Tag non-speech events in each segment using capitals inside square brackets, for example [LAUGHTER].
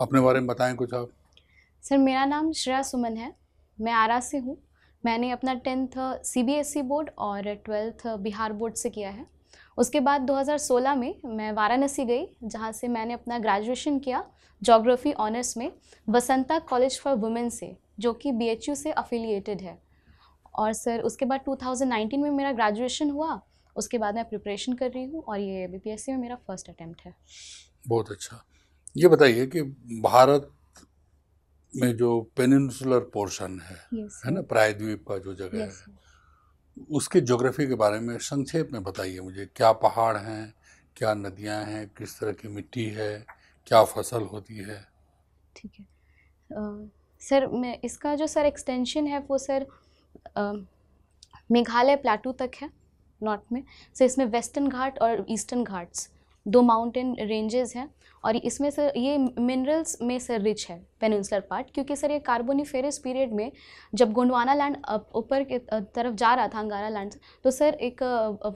अपने बारे में बताएं कुछ आप सर मेरा नाम श्रेया सुमन है मैं आरा से हूँ मैंने अपना टेंथ सीबीएसई बोर्ड और ट्वेल्थ बिहार बोर्ड से किया है उसके बाद 2016 में मैं वाराणसी गई जहाँ से मैंने अपना ग्रेजुएशन किया जोग्राफ़ी ऑनर्स में वसंता कॉलेज फॉर वुमेन से जो कि यू से अफिलिएटेड है और सर उसके बाद 2019 में, में मेरा ग्रेजुएशन हुआ उसके बाद मैं प्रिपरेशन कर रही हूँ और ये एस सी में मेरा फर्स्ट अटैम्प्ट है बहुत अच्छा ये बताइए कि भारत में जो पेनिनसुलर पोर्शन है yes. है ना प्रायद्वीप का जो जगह yes. है उसके ज्योग्राफी के बारे में संक्षेप में बताइए मुझे क्या पहाड़ हैं क्या नदियां हैं किस तरह की मिट्टी है क्या फसल होती है ठीक है सर मैं इसका जो सर एक्सटेंशन है वो सर मेघालय प्लाटू तक है नॉर्थ में सर इसमें वेस्टर्न घाट और ईस्टर्न घाट्स दो माउंटेन रेंजेस हैं और इसमें सर ये मिनरल्स में सर रिच है पेनिनसुलर पार्ट क्योंकि सर ये कार्बोनिफेरस पीरियड में जब गोंडवाना लैंड ऊपर के तरफ जा रहा था अंगारा लैंड तो सर एक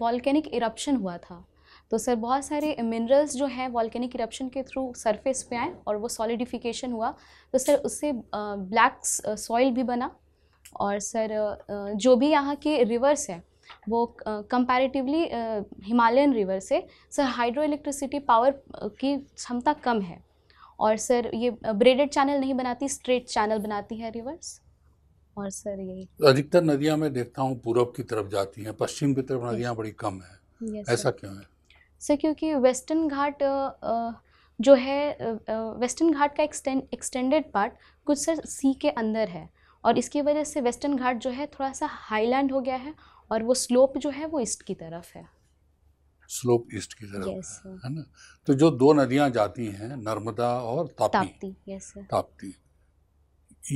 वॉल्केनिक इरप्शन हुआ था तो सर बहुत सारे मिनरल्स जो हैं वॉल्केनिक इरप्शन के थ्रू सरफेस पे आए और वो सॉलिडिफिकेशन हुआ तो सर उससे ब्लैक सॉइल भी बना और सर जो भी यहाँ के रिवर्स है वो कंपैरेटिवली हिमालयन रिवर से सर हाइड्रो इलेक्ट्रिसिटी पावर की क्षमता कम है और सर ये ब्रेडेड चैनल नहीं बनाती स्ट्रेट चैनल बनाती है रिवर्स और सर यही तो अधिकतर नदियाँ मैं देखता हूँ पूर्व की तरफ जाती हैं पश्चिम की तरफ नदियाँ बड़ी कम है ऐसा क्यों है सर क्योंकि वेस्टर्न घाट जो है वेस्टर्न घाट का एक्सटेंडेड पार्ट कुछ सर सी के अंदर है और इसकी वजह से वेस्टर्न घाट जो है थोड़ा सा हाईलैंड हो गया है और वो स्लोप जो है वो ईस्ट की तरफ है स्लोप ईस्ट की तरफ yes, है, है ना तो जो दो नदियां जाती हैं नर्मदा और ताप्ती ताप्ती yes, ताप्ती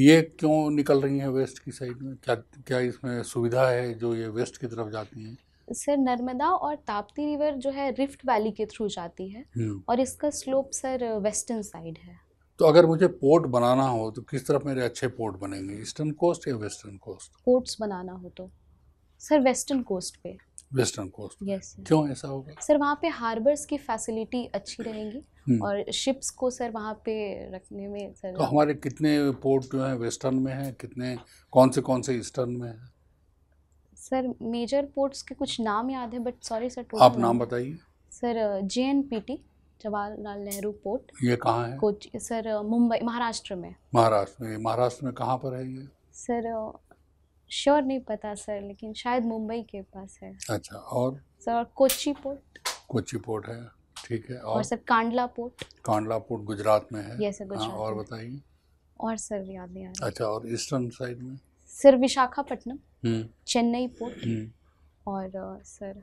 ये क्यों निकल रही हैं वेस्ट की साइड में क्या क्या इसमें सुविधा है जो ये वेस्ट की तरफ जाती हैं सर नर्मदा और ताप्ती रिवर जो है रिफ्ट वैली के थ्रू जाती है हम्म। और इसका स्लोप सर वेस्टर्न साइड है तो अगर मुझे पोर्ट बनाना हो तो किस तरफ मेरे अच्छे पोर्ट बनेंगे ईस्टर्न कोस्ट या वेस्टर्न कोस्ट पोर्ट्स बनाना हो तो सर वेस्टर्न कोस्ट पे वेस्टर्न कोस्ट यस क्यों ऐसा होगा सर वहाँ पे हार्बर्स की फैसिलिटी अच्छी रहेगी हम्म। और शिप्स को सर वहाँ पे रखने में सर तो हमारे कितने पोर्ट जो हैं वेस्टर्न में हैं कितने कौन से कौन से ईस्टर्न में हैं सर मेजर पोर्ट्स के कुछ नाम याद है बट सॉरी सर आप नाम बताइए sir J N P T Jawaharlal Nehru port ये कहाँ है कोच सर मुंबई महाराष्ट्र में महाराष्ट्र में महाराष्ट्र में कहाँ पर है ये सर श्योर नहीं पता सर लेकिन शायद मुंबई के पास है अच्छा और sir Kochi port Kochi port है ठीक है और, और sir Kandla port Kandla port Gujarat में है ये सर गुजरात हाँ, और बताइए और सर याद नहीं आ रहा अच्छा और ईस्टर्न साइड में सर विशाखापट्टनम हम्म। चेन्नई पोर्ट हम्म। और sir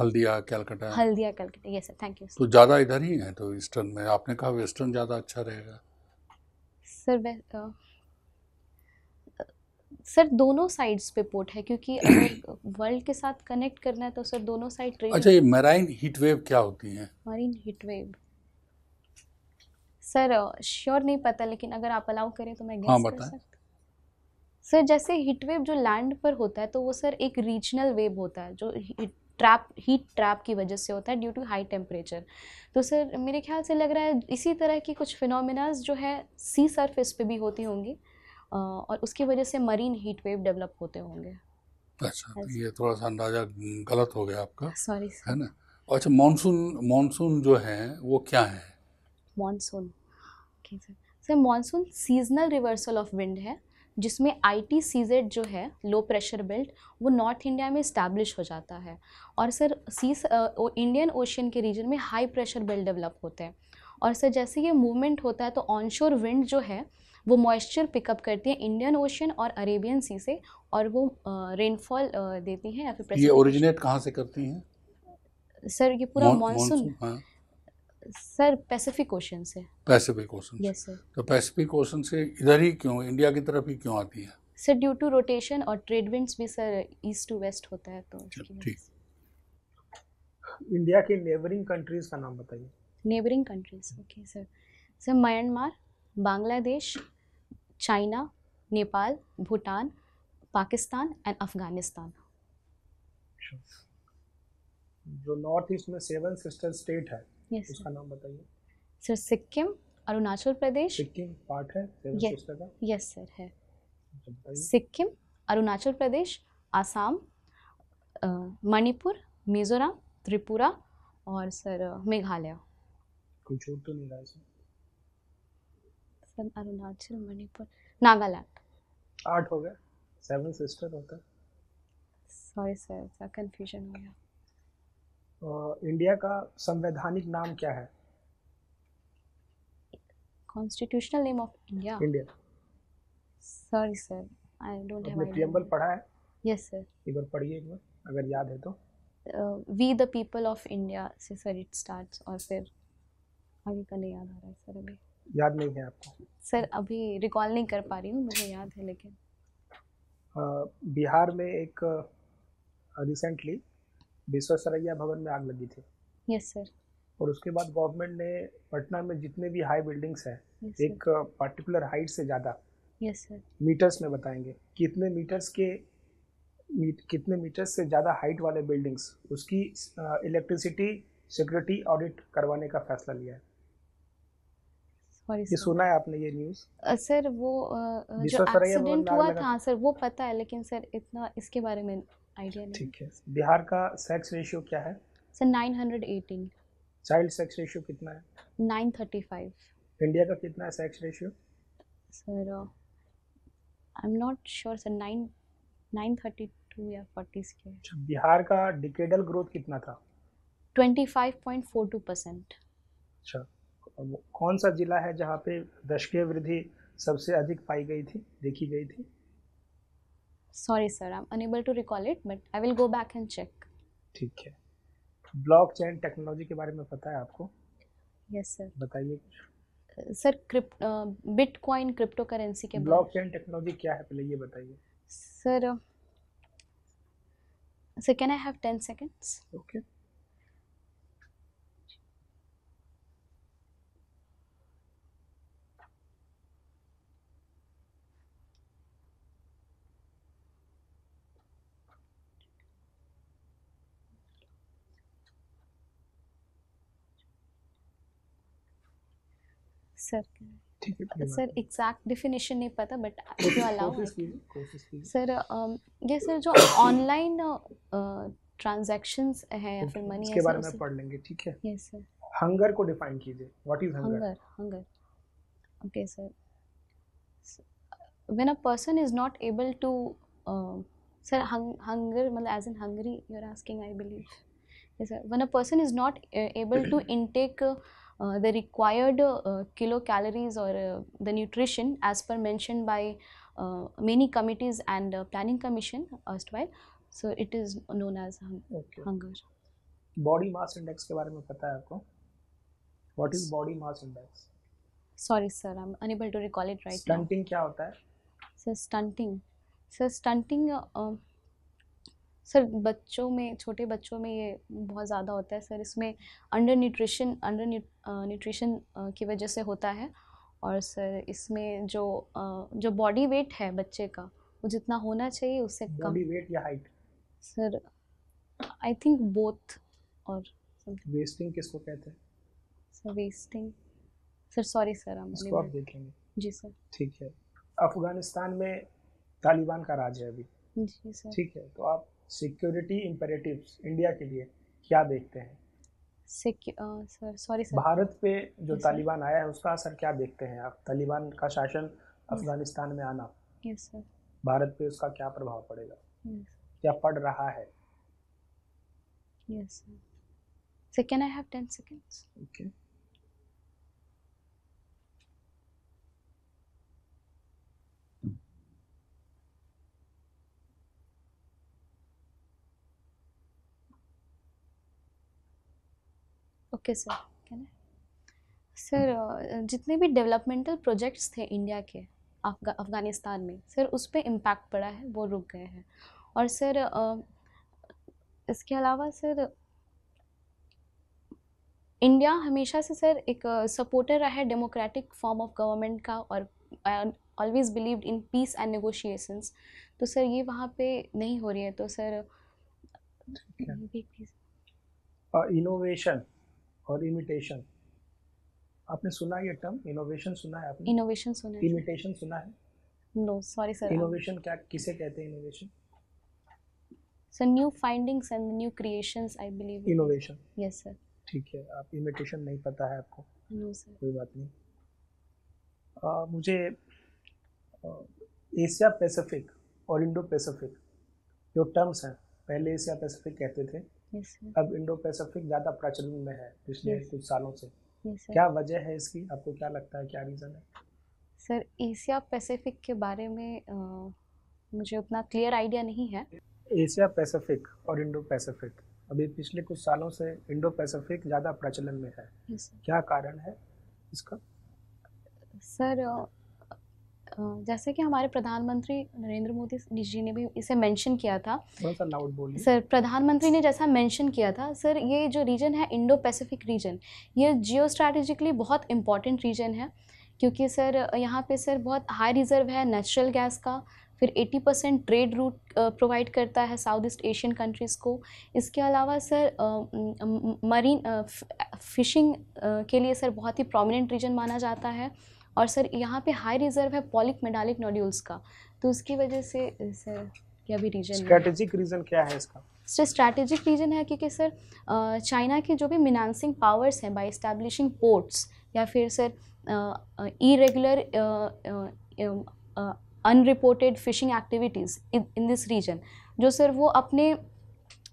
Haldia Calcutta Haldia Calcutta yes sir thank you तो ज़्यादा इधर ही है तो ईस्टर्न में आपने कहा वेस्टर्न ज़्यादा अच्छा रहेगा सर सर दोनों साइड्स पे पोर्ट है क्योंकि अगर वर्ल्ड [CLEARS THROAT] के साथ कनेक्ट करना है तो सर दोनों साइड ट्रेन अच्छा ये मराइन हीट वेव क्या होती है marine heat wave sir sure नहीं पता लेकिन अगर आप अलाउ करें तो मैं हाँ, कर सकता सर जैसे हीट वेव जो लैंड पर होता है तो वो सर एक रीजनल वेव होता है जो ट्रैप हीट ट्रैप की वजह से होता है ड्यू टू हाई टेम्परेचर तो सर मेरे ख्याल से लग रहा है इसी तरह की कुछ फिनोमिनाज जो है सी सरफेस पे भी होती होंगी और उसकी वजह से मरीन हीट वेव डेवलप होते होंगे अच्छा तो ये थोड़ा सा अंदाज़ा गलत हो गया आपका सॉरी है ना अच्छा मानसून मानसून जो है वो क्या है monsoon sir monsoon seasonal reversal of wind है जिसमें आई टी जो है लो प्रेशर बेल्ट वो नॉर्थ इंडिया में इस्टेब्लिश हो जाता है और सर सी इंडियन ओशियन के रीजन में हाई प्रेशर बेल्ट डेवलप होते हैं और सर जैसे ये मूवमेंट होता है तो ऑनशोर विंड जो है वो मॉइस्चर पिकअप करती है इंडियन ओशन और अरेबियन सी से और वो रेनफॉल देती हैं या फिर ये ओरिजिनेट कहाँ से करती हैं सर ये पूरा मानसून हाँ। सर पैसिफिक ओशन से पैसिफिक ओशन यस सर तो पैसिफिक ओशन से इधर ही क्यों इंडिया की तरफ ही क्यों आती है सर ड्यू टू रोटेशन और ट्रेड विंड्स भी सर ईस्ट टू वेस्ट होता है तो ठीक इंडिया के नेबरिंग कंट्रीज का नाम बताइए neighbouring countries okay sir sir Myanmar Bangladesh China Nepal Bhutan Pakistan and Afghanistan जो नॉर्थ ईस्ट में सेवन सिस्टर स्टेट है yes, उसका नाम बताइए सर सिक्किम अरुणाचल प्रदेश सिक्किम पार्ट है सेवन yes, सिस्टर का यस सर है अच्छा, सिक्किम अरुणाचल प्रदेश आसाम मणिपुर मिजोरम त्रिपुरा और सर मेघालय कुछ और तो नहीं रहा सर असम अरुणाचल मणिपुर नागालैंड आठ हो गए सेवन सिस्टर होता सॉरी सर इसका कंफ्यूजन हो गया इंडिया का संवैधानिक नाम क्या है constitutional name of India India sorry sir I don't have preamble पढ़ा है यस सर एक बार पढ़िए एक बार अगर याद है तो we the people of India से सर इट स्टार्ट्स और फिर आगे का नहीं याद आ रहा है सर अभी याद नहीं है आपको सर अभी रिकॉल नहीं कर पा रही हूँ मुझे याद है लेकिन बिहार में एक रिसेंटली विश्वसरैया भवन में आग लगी थी यस सर और उसके बाद गवर्नमेंट ने पटना में जितने भी हाई बिल्डिंग्स हैं yes, एक पर्टिकुलर हाइट से ज़्यादा यस yes, सर मीटर्स में बताएंगे कितने मीटर्स के मीट, कितने मीटर्स से ज़्यादा हाइट वाले बिल्डिंग्स उसकी इलेक्ट्रिसिटी सिक्योरिटी ऑडिट करवाने का फैसला लिया है ये सुना है आपने ये न्यूज़ सर वो जो एक्सीडेंट हुआ था सर वो पता है लेकिन सर इतना इसके बारे में आइडिया नहीं ठीक है बिहार का सेक्स रेशियो क्या है सर 918 चाइल्ड सेक्स रेशियो कितना है 935 इंडिया का कितना है sex ratio sir I am not sure sir 9 932 या 40 के अच्छा, बिहार का डिकेडल ग्रोथ कितना था 25.42 अच्छा कौन सा जिला है जहाँ पे दशकीय वृद्धि सबसे अधिक पाई गई थी देखी गई थी sorry sir I am unable to recall it but I will go back and check ठीक है ब्लॉकचेन टेक्नोलॉजी के बारे में पता है आपको यस सर बताइए कुछ sir crypt bitcoin crypto currency के ब्लॉकचेन टेक्नोलॉजी क्या है पहले ये बताइए sir sir can I have ten seconds okay sir sir exact definition नहीं पता बट जो अलाउ सर ये सर जो ऑनलाइन ट्रांजैक्शंस है या फिर मनी इसके बारे में पढ़ लेंगे ठीक है यस सर हंगर को डिफाइन कीजिए what is hunger hunger okay sir when a person is not able to uh, sir hung, hunger matlab as in hungry you're asking i believe yes sir when a person is not uh, able to intake uh, Uh, the required uh, kilocalories or uh, the nutrition as per mentioned by many committees and planning commission erstwhile. So it is known as hung okay. hunger. Body mass index के बारे में पता है आपको? What is body mass index? Sorry sir, I'm unable to recall it right stunting now. Stunting क्या होता है? Sir, stunting. Sir, stunting. Uh, sir बच्चों में छोटे बच्चों में ये बहुत ज़्यादा होता है सर इसमें अंडर न्यूट्रिशन अंडर न्यूट्रिशन की वजह से होता है और सर इसमें जो जो बॉडी वेट है बच्चे का वो जितना होना चाहिए उससे कम वेट या height sir I think both और वेस्टिंग किसको कहते हैं sir wasting sir sorry sir हम इसको आप देख लेंगे जी सर ठीक है अफगानिस्तान में तालिबान का राज है अभी जी सर ठीक है तो आप सिक्योरिटी इम्पेरेटिव्स इंडिया के लिए क्या देखते हैं सर सॉरी सर भारत पे जो yes, तालिबान आया है उसका असर क्या देखते हैं आप तालिबान का शासन yes, अफगानिस्तान में आना yes, सर भारत पे उसका क्या प्रभाव पड़ेगा yes. क्या पड़ रहा है yes, sir. So can I have 10 seconds? Okay. Okay sir क्या सर जितने भी डेवलपमेंटल प्रोजेक्ट्स थे इंडिया के अफ़गानिस्तान में सर उस पर इम्पैक्ट पड़ा है वो रुक गए हैं और सर इसके अलावा सर इंडिया हमेशा से सर एक सपोर्टर रहा है डेमोक्रेटिक फॉर्म ऑफ गवर्नमेंट का और always believed in peace and negotiations तो सर ये वहाँ पे नहीं हो रही है तो सर इनोवेशन और इमिटेशन आपने सुना ये टर्म इनोवेशन सुना है आपने इनोवेशन सुना है इमिटेशन सुना है नो सॉरी सर इनोवेशन क्या किसे कहते हैं innovation so new findings and new creations I believe innovation yes sir ठीक है आप इमिटेशन नहीं पता है आपको नो सर कोई बात नहीं आ, मुझे एशिया पैसिफिक और इंडो पैसिफिक जो टर्म्स हैं पहले एशिया पैसिफिक कहते थे अब इंडो पैसिफिक ज़्यादा प्रचलन में है पिछले कुछ सालों से क्या वजह है इसकी आपको क्या लगता है क्या रीज़न है सर एशिया पैसिफिक के बारे में आ, मुझे उतना क्लियर आइडिया नहीं है एशिया पैसिफिक और इंडो पैसिफिक अभी पिछले कुछ सालों से इंडो पैसिफिक ज़्यादा प्रचलन में है क्या कारण है इसका सर जैसे कि हमारे प्रधानमंत्री नरेंद्र मोदी जी ने भी इसे मेंशन किया था सर प्रधानमंत्री ने जैसा मेंशन किया था सर ये जो रीजन है इंडो पैसिफिक रीजन ये जियो स्ट्रैटेजिकली बहुत इंपॉर्टेंट रीजन है क्योंकि सर यहाँ पे सर बहुत हाई रिजर्व है नेचुरल गैस का फिर 80 परसेंट ट्रेड रूट प्रोवाइड करता है साउथ ईस्ट एशियन कंट्रीज़ को इसके अलावा सर मरीन फिशिंग के लिए सर बहुत ही प्रोमिनेंट रीजन माना जाता है और सर यहाँ पे हाई रिजर्व है पॉलिक मेडालिक नोड्यूल्स का तो उसकी वजह से सर क्या भी रीजन स्ट्रेटेजिक रीजन क्या है इसका सर स्ट्रैटेजिक रीजन है क्योंकि सर चाइना के जो भी मिनानसिंग पावर्स हैं बाय इस्टेब्लिशिंग पोर्ट्स या फिर sir irregular unreported fishing activities in this region जो सर वो अपने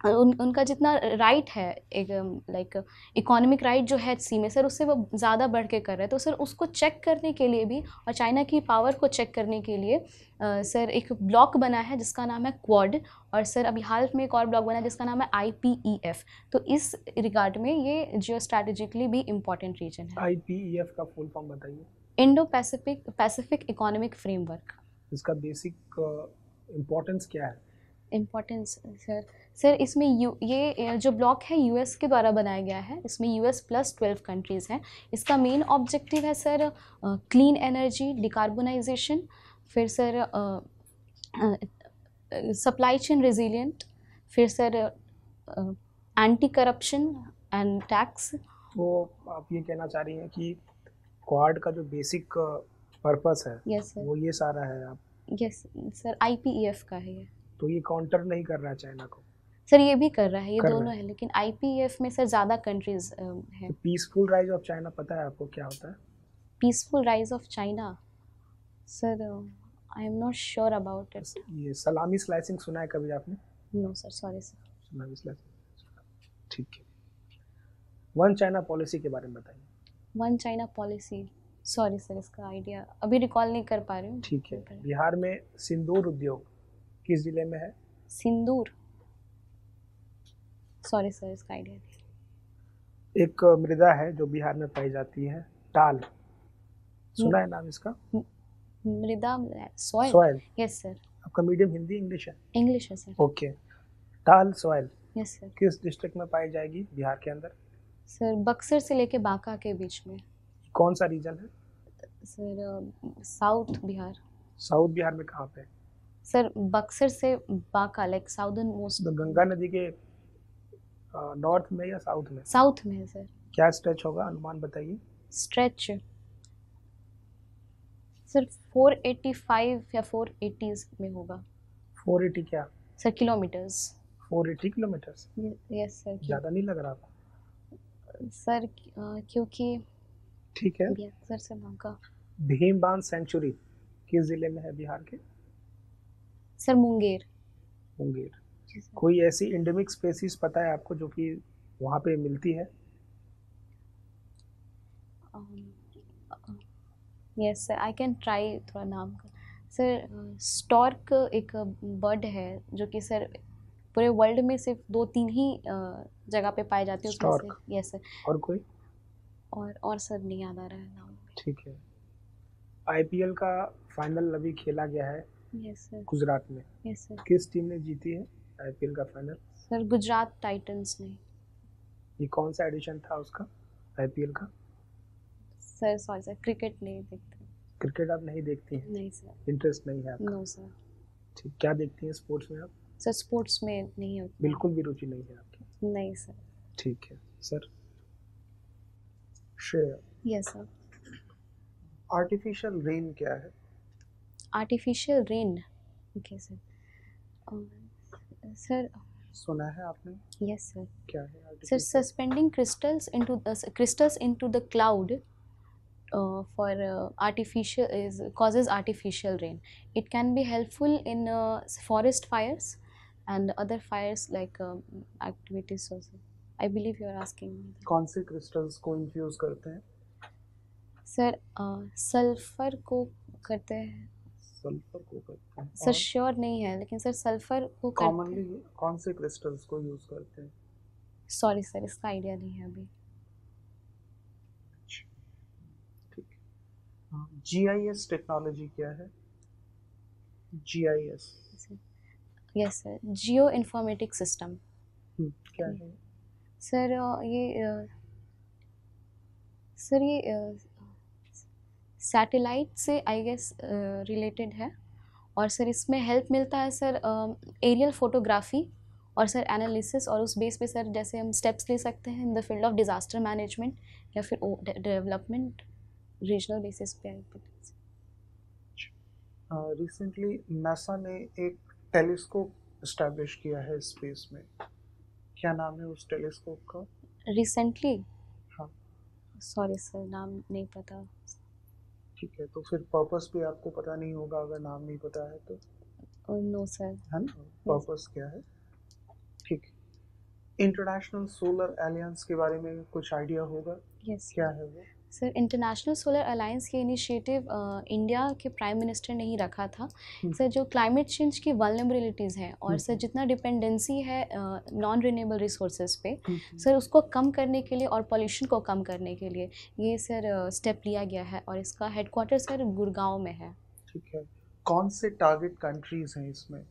उन उनका जितना राइट है एक लाइक इकोनॉमिक राइट जो है सी में सर उससे वो ज़्यादा बढ़ के कर रहे हैं तो सर उसको चेक करने के लिए भी और चाइना की पावर को चेक करने के लिए आ, uh, सर एक ब्लॉक बना है जिसका नाम है क्वाड और सर अभी हाल में एक और ब्लॉक बना है जिसका नाम है आई e तो इस रिगार्ड में ये जियो स्ट्रेटेजिकली भी इम्पॉर्टेंट रीजन है आई पी ई एफ का फुल फॉर्म बताइए Indo Pacific Pacific economic framework इसका बेसिक इम्पोर्टेंस uh, क्या है इम्पोर्टेंस सर सर इसमें यू ये जो ब्लॉक है यूएस के द्वारा बनाया गया है इसमें यूएस प्लस ट्वेल्व कंट्रीज़ हैं इसका मेन ऑब्जेक्टिव है सर क्लीन एनर्जी डिकार्बोनाइजेशन फिर सर सप्लाई चेन रेजिलियंट फिर sir anti corruption and tax तो आप ये कहना चाह रही हैं कि क्वाड का जो बेसिक पर्पस है yes, वो ये सारा है आप यस सर आई का है ये तो ये काउंटर नहीं कर रहा है चाइना को सर ये भी कर रहा है ये दोनों है लेकिन आईपीएफ में सर ज़्यादा कंट्रीज है पीसफुल राइज ऑफ चाइना पता है आपको क्या होता है peaceful rise of China sir I am not sure about it ये सलामी स्लाइसिंग सुना है कभी आपने no sir sorry sir salami slicing ठीक है वन चाइना पॉलिसी के बारे में बताइए one China policy sorry sir इसका आइडिया अभी रिकॉल नहीं कर पा रही हूँ ठीक है बिहार में सिंदूर उद्योग किस जिले में है सिंदूर सॉरी सर इसका आइडिया एक मृदा है जो बिहार में पाई जाती है टाल सुना है नाम इसका मृदा सॉइल सॉइल यस सर आपका मीडियम हिंदी इंग्लिश है इंग्लिश है sir okay Tal soil yes sir किस डिस्ट्रिक्ट में पाई जाएगी बिहार के अंदर सर बक्सर से लेके बांका के बीच में कौन सा रीजन है sir south Bihar south Bihar में कहाँ पे सर बक्सर से Banka like southern most Ganga नदी के नॉर्थ में या साउथ में साउथ में सर क्या स्ट्रेच होगा अनुमान बताइए स्ट्रेच सर 485 या 480s में होगा 480 क्या sir kilometres 480 kilometres yes sir ज़्यादा नहीं लग रहा आपको सर क्योंकि ठीक है सर से भीम बांध सेंचुरी किस जिले में है बिहार के सर मुंगेर मुंगेर कोई ऐसी इंडेमिक स्पेसीज पता है आपको जो कि वहाँ पे मिलती है yes sir I can try थोड़ा नाम का सर स्टॉर्क एक बर्ड है जो कि सर पूरे वर्ल्ड में सिर्फ दो तीन ही जगह पे पाए जाते हैं यस सर और कोई और और सर नहीं याद आ रहा है नाम ठीक है आईपीएल का फाइनल अभी खेला गया है गुजरात में किस टीम ने जीती है आईपीएल का फाइनल सर गुजरात टाइटंस ने ये कौन सा एडिशन था उसका आईपीएल का सर सॉरी सर क्रिकेट नहीं देखते क्रिकेट आप नहीं देखती हैं नहीं सर इंटरेस्ट नहीं है आपका नो सर ठीक क्या देखती हैं स्पोर्ट्स में आप सर स्पोर्ट्स में नहीं होती बिल्कुल भी रुचि नहीं है आपकी नहीं सर ठीक है sir Shreya yes sir artificial rain क्या है artificial rain okay sir sir सुना है आपने यस सर क्या है sir suspending crystals into crystals into the cloud for artificial is causes artificial rain it can be helpful in forest fires and other fires like activities I believe you are asking कौन से crystals को infuse करते हैं sir sulphur uh, को करते हैं sulphur को करते हैं सर श्योर नहीं है लेकिन सर सल्फर को कॉमनली कौन से क्रिस्टल्स को यूज करते हैं सॉरी सर इसका आइडिया नहीं है अभी जी आई एस टेक्नोलॉजी क्या है G I S yes sir geo informatic system क्या है सर ये सर ये सैटेलाइट से आई गेस रिलेटेड है और सर इसमें हेल्प मिलता है सर एरियल फोटोग्राफी और सर एनालिसिस और उस बेस पे सर जैसे हम स्टेप्स ले सकते हैं in the field of disaster management या फिर डेवलपमेंट रीजनल बेसिस पे रिसेंटली नासा तो। अच्छा। ने एक टेलीस्कोप इस्टेब्लिश किया है स्पेस में क्या नाम है उस टेलीस्कोप का रिसेंटली हाँ सॉरी सर नाम नहीं पता ठीक है तो फिर पर्पस भी आपको पता नहीं होगा अगर नाम नहीं पता है तो नो oh, सर है ना पर्पस क्या है ठीक इंटरनेशनल सोलर एलियंस के बारे में कुछ आइडिया होगा yes, क्या है वो सर इंटरनेशनल सोलर अलायंस के इनिशिएटिव इंडिया के प्राइम मिनिस्टर ने ही रखा था हम्म। सर जो क्लाइमेट चेंज की वलनेबिलिटीज़ हैं और हम्म। सर जितना डिपेंडेंसी है नॉन रिन्यूएबल रिसोर्सेज पे हम्म। सर उसको कम करने के लिए और पॉल्यूशन को कम करने के लिए ये सर स्टेप लिया गया है और इसका हेडकोर्टर सर गुड़गांव में है ठीक है कौन से टारगेट कंट्रीज़ हैं इसमें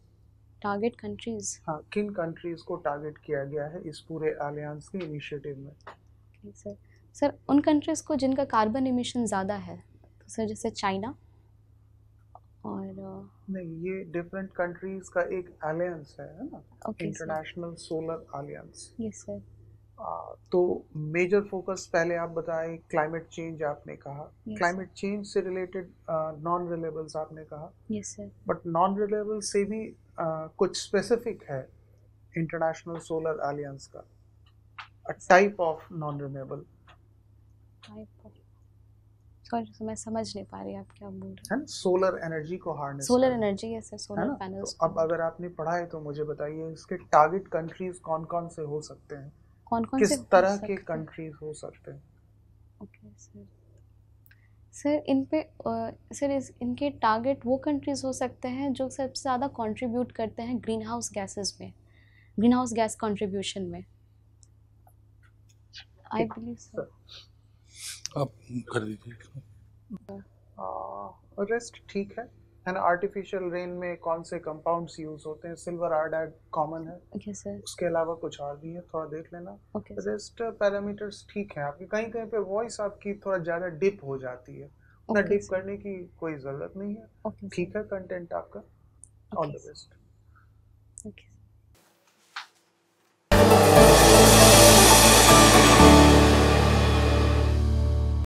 टारगेट कंट्रीज़ हाँ किन कंट्रीज़ को टारगेट किया गया है इस पूरे अलायंस के इनिशिएटिव में सर सर उन कंट्रीज़ को जिनका कार्बन इमिशन ज़्यादा है तो सर जैसे चाइना और नहीं ये डिफरेंट कंट्रीज का एक अलायंस है ना international solar alliance yes sir तो मेजर फोकस पहले आप बताएं क्लाइमेट चेंज आपने कहा क्लाइमेट yes, चेंज से रिलेटेड नॉन रिलेबल्स आपने कहा yes sir but non renewable से भी uh, कुछ स्पेसिफिक है इंटरनेशनल सोलर अलायंस का a type of non renewable तो मैं समझ नहीं पा रही आप क्या बोल रहे हैं सोलर एनर्जी को हार्नेस सोलर एनर्जी है सर सोलर पैनल्स तो अब अगर आपने पढ़ा है तो मुझे बताइए इसके टारगेट कंट्रीज कौन कौन से हो सकते हैं कौन कौन किस तरह के कंट्रीज हो सकते हैं ओके सर सर इन पे सर इस इनके टारगेट वो कंट्रीज हो सकते हैं जो सबसे ज़्यादा कंट्रीब्यूट करते हैं ग्रीन हाउस गैसेस में ग्रीन हाउस गैस कंट्रीब्यूशन में आई बिलीव सर आप कर दीजिए रेस्ट ठीक है एंड आर्टिफिशियल रेन में कौन से कंपाउंड्स यूज होते हैं सिल्वर आर्डाइड कॉमन है okay, sir. उसके अलावा कुछ और भी है थोड़ा देख लेना okay. रेस्ट पैरामीटर्स ठीक है आपकी कहीं कहीं पे वॉइस आपकी थोड़ा ज़्यादा डिप हो जाती है उतना okay, डिप करने की कोई ज़रूरत नहीं है ठीक okay, है कंटेंट आपका ऑल द बेस्ट ओके